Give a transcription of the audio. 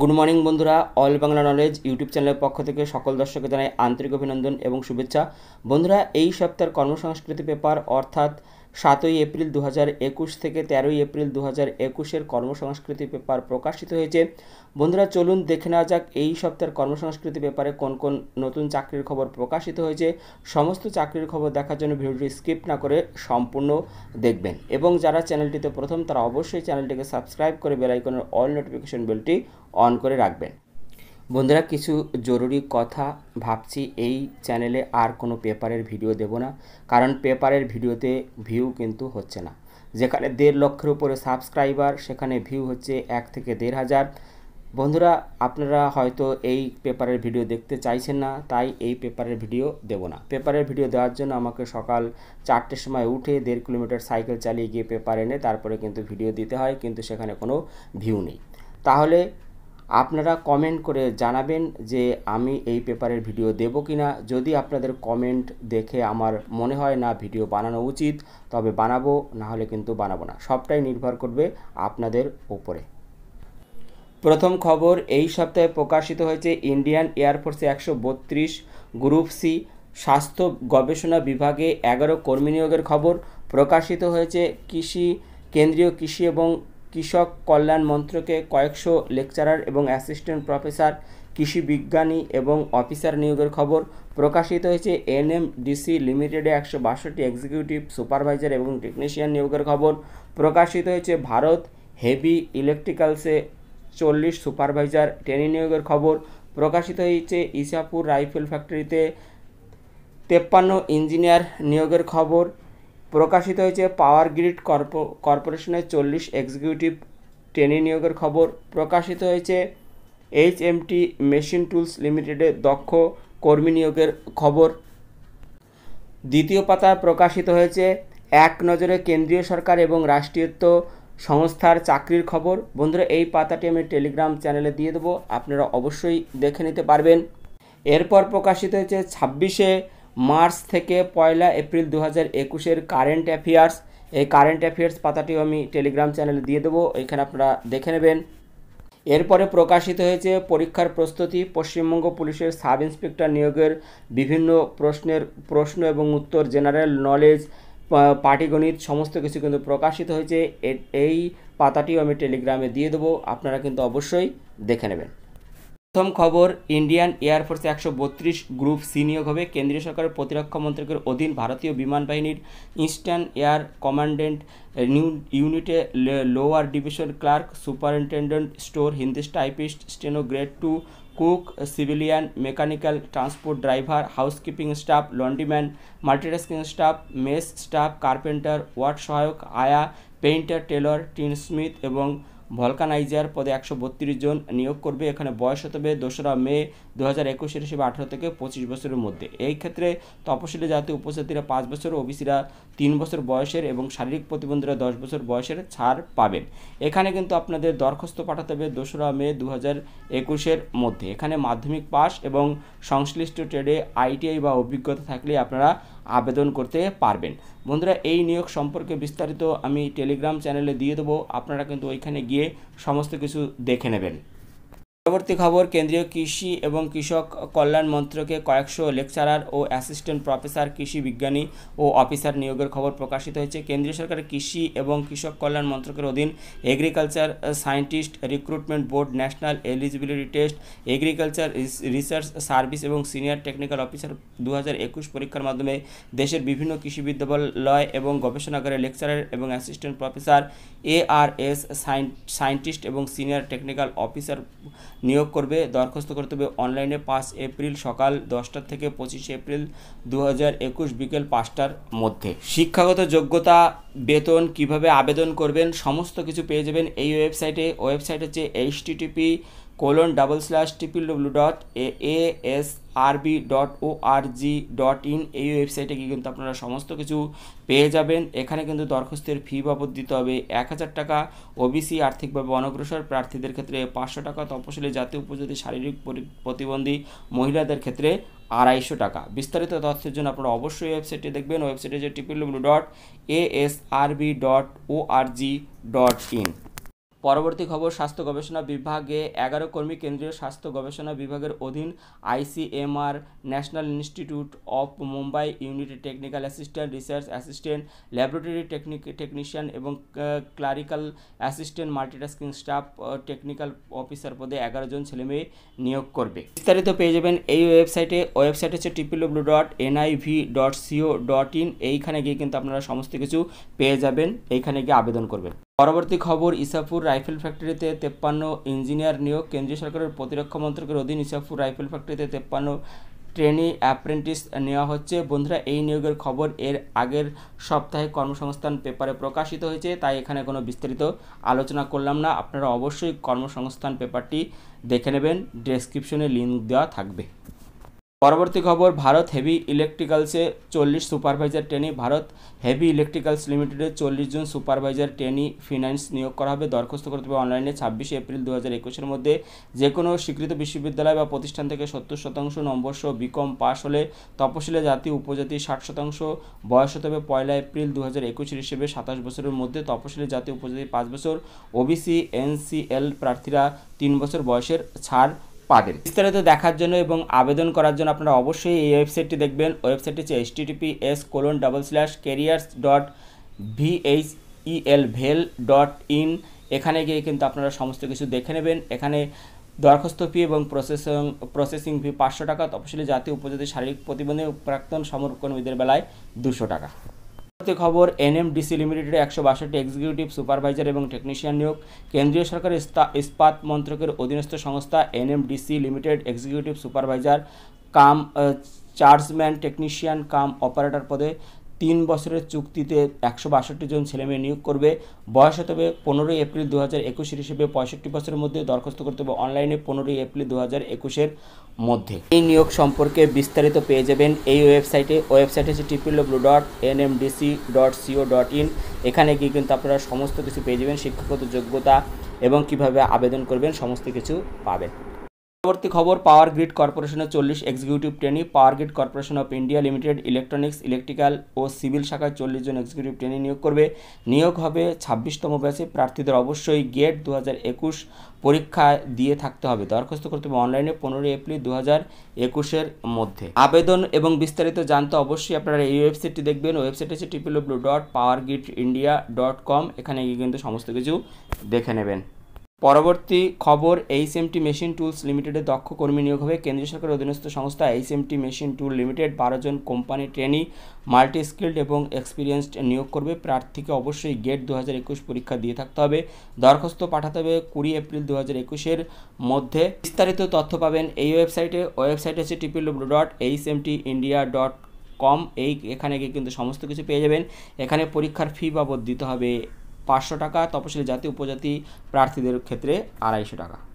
good morning বন্ধুরা all Bangla knowledge YouTube চ্যানেলের পক্ষ থেকে সকল দর্শককে জানাই আন্তরিক অভিনন্দন এবং শুভেচ্ছা বন্ধুরা এই সপ্তাহের কর্মসংস্কৃতি পেপার অর্থাৎ সাতই এপ্রিল দু একুশ থেকে তেরোই এপ্রিল দু হাজার একুশের কর্মসংস্কৃতি পেপার প্রকাশিত হয়েছে বন্ধুরা চলুন দেখে নেওয়া যাক এই সপ্তাহের কর্মসংস্কৃতি পেপারে কোন কোন নতুন চাকরির খবর প্রকাশিত হয়েছে সমস্ত চাকরির খবর দেখার জন্য ভিডিওটি স্কিপ না করে সম্পূর্ণ দেখবেন এবং যারা চ্যানেলটিতে প্রথম তারা অবশ্যই চ্যানেলটিকে সাবস্ক্রাইব করে বেলাইকনের অল নোটিফিকেশন বেলটি অন করে রাখবেন বন্ধুরা কিছু জরুরি কথা ভাবছি এই চ্যানেলে আর কোনো পেপারের ভিডিও দেব না কারণ পেপারের ভিডিওতে ভিউ কিন্তু হচ্ছে না যেখানে দেড় লক্ষের উপরে সাবস্ক্রাইবার সেখানে ভিউ হচ্ছে এক থেকে দেড় হাজার বন্ধুরা আপনারা হয়তো এই পেপারের ভিডিও দেখতে চাইছেন না তাই এই পেপারের ভিডিও দেব না পেপারের ভিডিও দেওয়ার জন্য আমাকে সকাল চারটের সময় উঠে দেড় কিলোমিটার সাইকেল চালিয়ে গিয়ে পেপার এনে তারপরে কিন্তু ভিডিও দিতে হয় কিন্তু সেখানে কোনো ভিউ নেই তাহলে আপনারা কমেন্ট করে জানাবেন যে আমি এই পেপারের ভিডিও দেব কি না যদি আপনাদের কমেন্ট দেখে আমার মনে হয় না ভিডিও বানানো উচিত তবে বানাবো না হলে কিন্তু বানাবো না সবটাই নির্ভর করবে আপনাদের উপরে প্রথম খবর এই সপ্তাহে প্রকাশিত হয়েছে ইন্ডিয়ান এয়ারফোর্সে একশো বত্রিশ গ্রুপ সি স্বাস্থ্য গবেষণা বিভাগে এগারো কর্মী নিয়োগের খবর প্রকাশিত হয়েছে কৃষি কেন্দ্রীয় কৃষি এবং কৃষক কল্যাণ মন্ত্রকে কয়েকশো লেকচারার এবং অ্যাসিস্ট্যান্ট প্রফেসর কৃষি বিজ্ঞানী এবং অফিসার নিয়োগের খবর প্রকাশিত হয়েছে এনএমডিসি লিমিটেডে একশো বাষট্টি এক্সিকিউটিভ সুপারভাইজার এবং টেকনিশিয়ান নিয়োগের খবর প্রকাশিত হয়েছে ভারত হেভি ইলেকট্রিক্যালসে চল্লিশ সুপারভাইজার ট্রেনিং নিয়োগের খবর প্রকাশিত হয়েছে ইসাপুর রাইফেল ফ্যাক্টরিতে তেপ্পান্ন ইঞ্জিনিয়ার নিয়োগের খবর প্রকাশিত হয়েছে পাওয়ার গ্রিড কর্পোরেশনের চল্লিশ এক্সিকিউটিভ ট্রেনিং নিয়োগের খবর প্রকাশিত হয়েছে এইচ এমটি মেশিন টুলস লিমিটেডের দক্ষ কর্মী নিয়োগের খবর দ্বিতীয় পাতায় প্রকাশিত হয়েছে এক নজরে কেন্দ্রীয় সরকার এবং রাষ্ট্রীয়ত্ব সংস্থার চাকরির খবর বন্ধুরা এই পাতাটি আমি টেলিগ্রাম চ্যানেলে দিয়ে দেবো আপনারা অবশ্যই দেখে নিতে পারবেন এরপর প্রকাশিত হয়েছে ছাব্বিশে মার্চ থেকে পয়লা এপ্রিল দু হাজার একুশের কারেন্ট অ্যাফেয়ার্স এই কারেন্ট অ্যাফেয়ার্স পাতাটিও আমি টেলিগ্রাম চ্যানেলে দিয়ে দেবো এখানে আপনারা দেখে নেবেন এরপরে প্রকাশিত হয়েছে পরীক্ষার প্রস্তুতি পশ্চিমবঙ্গ পুলিশের সাব ইন্সপেক্টর নিয়োগের বিভিন্ন প্রশ্নের প্রশ্ন এবং উত্তর জেনারেল নলেজ পাটিগণিত সমস্ত কিছু কিন্তু প্রকাশিত হয়েছে এই পাতাটিও আমি টেলিগ্রামে দিয়ে দেবো আপনারা কিন্তু অবশ্যই দেখে নেবেন প্রথম খবর ইন্ডিয়ান এয়ারফোর্সে একশো বত্রিশ গ্রুপ সি নিয়োগ হবে কেন্দ্রীয় সরকারের প্রতিরক্ষা মন্ত্রকের অধীন ভারতীয় বিমান বাহিনীর ইনস্ট্যান্ট এয়ার কমান্ডেন্ট নিউ ইউনিটে lower division clerk superintendent store Hindi typist steno grade two cook civilian mechanical transport driver housekeeping staff laundryman multitasking staff mess staff carpenter ward সহায়ক আয়া পেইন্টার টেলর টিন স্মিথ এবং vulcaniser পদে একশো বত্রিশ জন নিয়োগ করবে এখানে বয়স হতে হবে দোসরা মে দু হাজার একুশের হিসেবে আঠারো থেকে পঁচিশ বছরের মধ্যে এই ক্ষেত্রে তপশিলি জাতি উপজাতিরা পাঁচ বছর ওবিসিরা তিন বছর বয়সের এবং শারীরিক প্রতিবন্ধীরা দশ বছর বয়সের ছাড় পাবেন এখানে কিন্তু আপনাদের দরখাস্ত পাঠাতে হবে দোসরা মে দু হাজার একুশের মধ্যে এখানে মাধ্যমিক পাস এবং সংশ্লিষ্ট ট্রেডে আইটিআই বা অভিজ্ঞতা থাকলে আপনারা আবেদন করতে পারবেন বন্ধুরা এই নিয়োগ সম্পর্কে বিস্তারিত আমি টেলিগ্রাম চ্যানেলে দিয়ে দেবো আপনারা কিন্তু ওইখানে গিয়ে সমস্ত কিছু দেখে নেবেন পরবর্তী খবর কেন্দ্রীয় কৃষি এবং কৃষক কল্যাণ মন্ত্রকে কয়েকশো লেকচারার ও অ্যাসিস্ট্যান্ট প্রফেসর কৃষি বিজ্ঞানী ও অফিসার নিয়োগের খবর প্রকাশিত হয়েছে কেন্দ্রীয় সরকারের কৃষি এবং কৃষক কল্যাণ মন্ত্রকের অধীন agriculture scientist recruitment board national eligibility test agriculture research service এবং সিনিয়র টেকনিক্যাল অফিসার দু একুশ পরীক্ষার মাধ্যমে দেশের বিভিন্ন কৃষি বিদ্যালয় এবং গবেষণাগারে লেকচারার এবং assistant professor A R S scientist এবং সিনিয়র টেকনিক্যাল অফিসার নিয়োগ করবে দরখাস্ত করতে হবে অনলাইনে পাঁচ এপ্রিল সকাল দশটার থেকে পঁচিশে এপ্রিল দু বিকেল পাঁচটার মধ্যে শিক্ষাগত যোগ্যতা বেতন কিভাবে আবেদন করবেন সমস্ত কিছু পেয়ে যাবেন এই ওয়েবসাইটে ওয়েবসাইট হচ্ছে HTTP colon double slash dot dot O R G dot in এই ওয়েবসাইটে গিয়ে কিন্তু আপনারা সমস্ত কিছু পেয়ে যাবেন এখানে কিন্তু দরখাস্তের ফি বাবদ দিতে হবে এক হাজার টাকা ওবিসি আর্থিকভাবে অনগ্রসর প্রার্থীদের ক্ষেত্রে পাঁচশো টাকা তপশিলি জাতীয় উপজাতি শারীরিক প্রতিবন্ধী মহিলাদের ক্ষেত্রে আড়াইশো টাকা বিস্তারিত তথ্যের জন্য আপনারা অবশ্যই ওয়েবসাইটে দেখবেন ওয়েবসাইটে যে TPW dot A S R B dot O R G dot in পরবর্তী খবর স্বাস্থ্য গবেষণা বিভাগে এগারো কর্মী কেন্দ্রীয় স্বাস্থ্য গবেষণা বিভাগের অধীন ICMR national institute of Mumbai ইউনিটি technical assistant research assistant laboratory technic technician এবং clerical assistant multitasking staff technical officer পদে এগারো জন ছেলেমেয়ে নিয়োগ করবে বিস্তারিত পেয়ে যাবেন এই ওয়েবসাইটে ওয়েবসাইট হচ্ছে TPW dot NIV dot CO dot in এইখানে গিয়ে কিন্তু আপনারা সমস্ত কিছু পেয়ে যাবেন এইখানে গিয়ে আবেদন করবেন পরবর্তী খবর ইসাফুর রাইফেল ফ্যাক্টরিতে তেপ্পান্ন ইঞ্জিনিয়ার নিয়োগ কেন্দ্রীয় সরকারের প্রতিরক্ষা মন্ত্রকের অধীন ইসাফুর রাইফেল ফ্যাক্টরিতে তেপ্পান্ন ট্রেনি অ্যাপ্রেন্টিস নেওয়া হচ্ছে বন্ধুরা এই নিয়োগের খবর এর আগের সপ্তাহে কর্মসংস্থান পেপারে প্রকাশিত হয়েছে তাই এখানে কোনো বিস্তারিত আলোচনা করলাম না আপনারা অবশ্যই কর্মসংস্থান পেপারটি দেখে নেবেন ডেসক্রিপশনে লিঙ্ক দেওয়া থাকবে পরবর্তী খবর ভারত হেভি ইলেকট্রিক্যালসে চল্লিশ supervisor trainee Bharat heavy electricals লিমিটেডে চল্লিশ জন সুপারভাইজার ট্রেনি ফিনান্স নিয়োগ করা হবে দরখাস্ত করতে হবে অনলাইনে ছাব্বিশে এপ্রিল দু হাজার একুশের মধ্যে যে কোনো স্বীকৃত বিশ্ববিদ্যালয় বা প্রতিষ্ঠান থেকে সত্তর শতাংশ নম্বর সহ বিকম পাশ হলে তপশিলে জাতি উপজাতি ষাট শতাংশ বয়স হতে হবে পয়লা এপ্রিল দু হাজার একুশের হিসেবে সাতাশ বছরের মধ্যে তপশিলি জাতি উপজাতি পাঁচ বছর ওবিসি এনসিএল প্রার্থীরা তিন বছর বয়সের ছাড় পাবেন বিস্তারিত দেখার জন্য এবং আবেদন করার জন্য আপনারা অবশ্যই এই ওয়েবসাইটটি দেখবেন ওয়েবসাইটটি হচ্ছে P S colon double slash careers dot BH EL ভেল ডট ইন এখানে গিয়ে কিন্তু আপনারা সমস্ত কিছু দেখে নেবেন এখানে দরখাস্ত ফি এবং প্রসেসিং প্রসেসিং ফি পাঁচশো টাকা তফসিলি জাতীয় উপজাতি শারীরিক প্রতিবন্ধী প্রাক্তন সমর্পণবিদের বেলায় দুশো টাকা পরবর্তী খবর এনএমডিসি লিমিটেডের একশো বাষট্টি এক্সিকিউটিভ সুপারভাইজার এবং টেকনিশিয়ান নিয়োগ কেন্দ্রীয় সরকারের ইস্পাত মন্ত্রকের অধীনস্থ সংস্থা NMDC limited executive supervisor cum chargeman technician cum operator পদে তিন বছরের চুক্তিতে একশো বাষট্টি জন ছেলে মেয়ে নিয়োগ করবে বয়স হতে হবে পনেরোই এপ্রিল দু হাজার একুশের হিসেবে পঁয়ষট্টি বছরের মধ্যে দরখাস্ত করতে হবে অনলাইনে পনেরোই এপ্রিল দু হাজার একুশের মধ্যে এই নিয়োগ সম্পর্কে বিস্তারিত পেয়ে যাবেন এই ওয়েবসাইটে ওয়েবসাইট হচ্ছে TPW dot N M DC dot CO dot in এখানে গিয়ে কিন্তু আপনারা সমস্ত কিছু পেয়ে যাবেন শিক্ষাগত যোগ্যতা এবং কিভাবে আবেদন করবেন সমস্ত কিছু পাবেন পরবর্তী খবর পাওয়ার গ্রিড কর্পোরেশনের চল্লিশ executive trainee power grid corporation of India limited electronics electrical ও সিভিল শাখায় চল্লিশ জন এক্সিকিউটিভ ট্রেনি নিয়োগ করবে নিয়োগ হবে ছাব্বিশতম ব্যাচে প্রার্থীদের অবশ্যই গেট দু একুশ পরীক্ষা দিয়ে থাকতে হবে দরখাস্ত করতে হবে অনলাইনে পনেরোই এপ্রিল দু হাজার একুশের মধ্যে আবেদন এবং বিস্তারিত জানতে অবশ্যই আপনারা এই ওয়েবসাইটটি দেখবেন ওয়েবসাইট হচ্ছে TPW dot power grid India dot com এখানে গিয়ে কিন্তু সমস্ত কিছু দেখে নেবেন পরবর্তী খবর এইচএমটি মেশিন টুলস লিমিটেডে দক্ষ কর্মী নিয়োগ হবে কেন্দ্রীয় সরকারের অধীনস্থ সংস্থা এইচএমটি মেশিন টুল লিমিটেড বারোজন কোম্পানি ট্রেনি মাল্টি স্কিল্ড এবং এক্সপিরিয়েন্সড নিয়োগ করবে প্রার্থীকে অবশ্যই গেট দু হাজার একুশ পরীক্ষা দিয়ে থাকতে হবে দরখাস্ত পাঠাতে হবে কুড়ি এপ্রিল দু হাজার একুশের মধ্যে বিস্তারিত তথ্য পাবেন এই ওয়েবসাইটে ওয়েবসাইট হচ্ছে dot H M T India dot com এই এখানে গিয়ে কিন্তু সমস্ত কিছু পেয়ে যাবেন এখানে পরীক্ষার ফি বাবদ দিতে হবে পাঁচশো টাকা তপশিলি জাতি উপজাতি প্রার্থীদের ক্ষেত্রে আড়াইশো টাকা